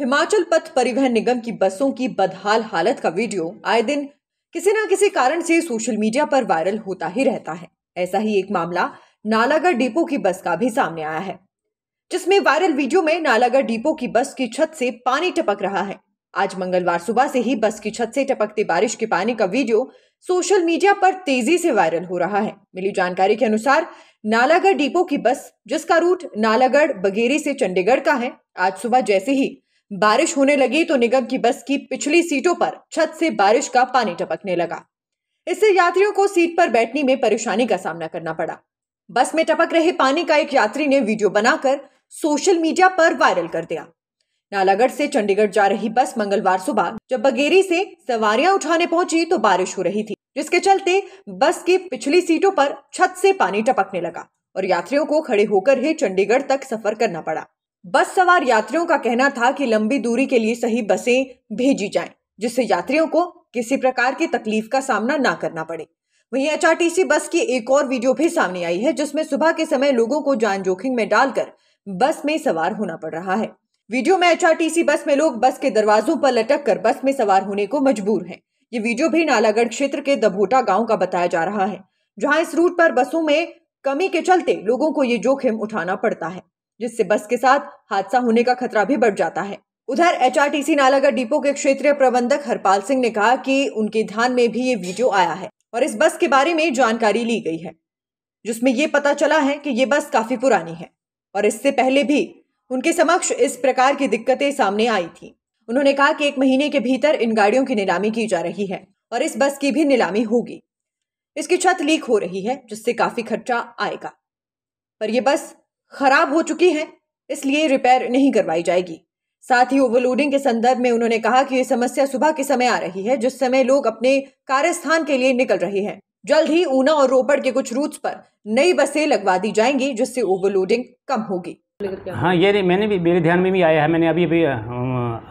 हिमाचल पथ परिवहन निगम की बसों की बदहाल हालत का वीडियो आए दिन किसी न किसी कारण से सोशल मीडिया पर वायरल होता ही रहता है ऐसा ही एक मामला नालागढ़ डिपो की बस का भी सामने आया है जिसमें वायरल वीडियो में नालागढ़ डिपो की बस की छत से पानी टपक रहा है आज मंगलवार सुबह से ही बस की छत से टपकते बारिश के पानी का वीडियो सोशल मीडिया पर तेजी से वायरल हो रहा है मिली जानकारी के अनुसार नालागढ़ डिपो की बस जिसका रूट नालागढ़ बगेरी से चंडीगढ़ का है आज सुबह जैसे ही बारिश होने लगी तो निगम की बस की पिछली सीटों पर छत से बारिश का पानी टपकने लगा इससे यात्रियों को सीट पर बैठने में परेशानी का सामना करना पड़ा बस में टपक रहे पानी का एक यात्री ने वीडियो बनाकर सोशल मीडिया पर वायरल कर दिया नालागढ़ से चंडीगढ़ जा रही बस मंगलवार सुबह जब बगेरी से सवारियां उठाने पहुंची तो बारिश हो रही थी जिसके चलते बस की पिछली सीटों पर छत से पानी टपकने लगा और यात्रियों को खड़े होकर ही चंडीगढ़ तक सफर करना पड़ा बस सवार यात्रियों का कहना था कि लंबी दूरी के लिए सही बसें भेजी जाएं, जिससे यात्रियों को किसी प्रकार की तकलीफ का सामना ना करना पड़े वहीं एचआरटीसी बस की एक और वीडियो भी सामने आई है जिसमें सुबह के समय लोगों को जान जोखिम में डालकर बस में सवार होना पड़ रहा है वीडियो में एचआरटीसी बस में लोग बस के दरवाजों पर लटक कर बस में सवार होने को मजबूर हैं ये वीडियो भी नालागढ़ क्षेत्र के दभोटा गांव का बताया जा रहा है जहां इस रूट पर बसों में कमी के चलते लोगों को ये जोखिम उठाना पड़ता है जिससे बस के साथ हादसा होने का खतरा भी बढ़ जाता है उधर एचआरटीसी नालागढ़ डिपो के क्षेत्रीय प्रबंधक हरपाल सिंह ने कहा कि उनके ध्यान में भी ये वीडियो आया है और इस बस के बारे में जानकारी ली गई है जिसमें ये पता चला है कि ये बस काफी पुरानी है और इससे पहले भी उनके समक्ष इस प्रकार की दिक्कतें सामने आई थी उन्होंने कहा कि एक महीने के भीतर इन गाड़ियों की नीलामी की जा रही है और इस बस की भी नीलामी होगी इसकी छत लीक हो रही है जिससे काफी खर्चा आएगा पर यह बस खराब हो चुकी हैं इसलिए रिपेयर नहीं करवाई जाएगी साथ ही ओवरलोडिंग के संदर्भ में उन्होंने कहा कि ये समस्या सुबह के समय आ रही है जिस समय लोग अपने कार्यस्थान के लिए निकल रहे हैं जल्द ही ऊना और रोपड़ के कुछ रूट्स पर नई बसें लगवा दी जाएंगी जिससे ओवरलोडिंग कम होगी हाँ ये मैंने भी मेरे ध्यान में भी आया है मैंने अभी अभी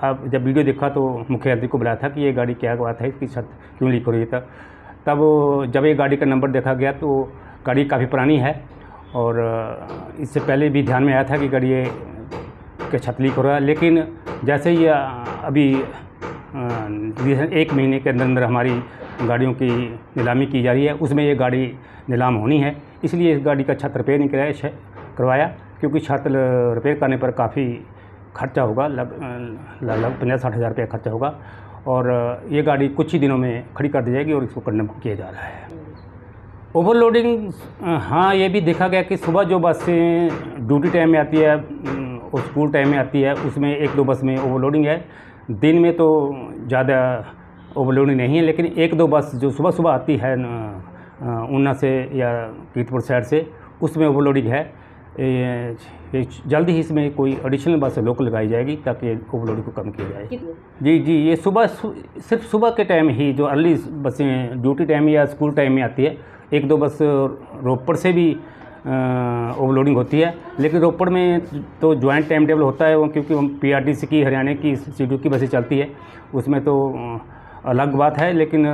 आप जब वीडियो देखा तो मुख्यमंत्री को बुलाया था कि ये गाड़ी क्या बात है इसकी छत क्यों लीक हो रही था तब जब ये गाड़ी का नंबर देखा गया तो गाड़ी काफ़ी पुरानी है और इससे पहले भी ध्यान में आया था कि अगर ये के छत लीक हो रहा है लेकिन जैसे ही अभी एक महीने के अंदर अंदर हमारी गाड़ियों की नीलामी की जा रही है उसमें ये गाड़ी नीलाम होनी है इसलिए इस गाड़ी का छत रिपेयर नहीं कराया करवाया क्योंकि छत रिपेयर करने पर काफ़ी खर्चा होगा लग लगभग पंद्रह साठ हज़ार रुपया खर्चा होगा और ये गाड़ी कुछ ही दिनों में खड़ी कर दी जाएगी और इसको कंडम किया जा रहा है ओवरलोडिंग uh, हाँ ये भी देखा गया कि सुबह जो बसें ड्यूटी टाइम में आती है और स्कूल टाइम में आती है उसमें एक दो बस में ओवरलोडिंग है दिन में तो ज़्यादा ओवरलोडिंग नहीं है लेकिन एक दो बस जो सुबह सुबह आती है ऊना से या कीर्तपुर साइड से उसमें ओवरलोडिंग है जल्द ही इसमें कोई एडिशनल बस लोक लगाई जाएगी ताकि ओवरलोडिंग को कम किया जाए जी जी ये सुबह सिर्फ सुबह के टाइम ही जो अर्ली बसें ड्यूटी टाइम या स्कूल टाइम में आती है एक दो बस रोपड़ से भी ओवरलोडिंग होती है लेकिन रोपड़ में तो ज्वाइंट टाइम टेबल होता है वो क्योंकि हम पीआरटीसी की हरियाणा की सी की बसें चलती है उसमें तो अलग बात है लेकिन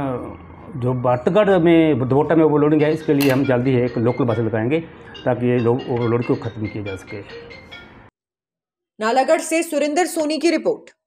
जो बातगढ़ में दोटा में ओवरलोडिंग है इसके लिए हम जल्दी एक लोकल बसें लगाएंगे ताकि ये लोग ओवरलोड को ख़त्म किया जा सके नालागढ़ से सुरेंद्र सोनी की रिपोर्ट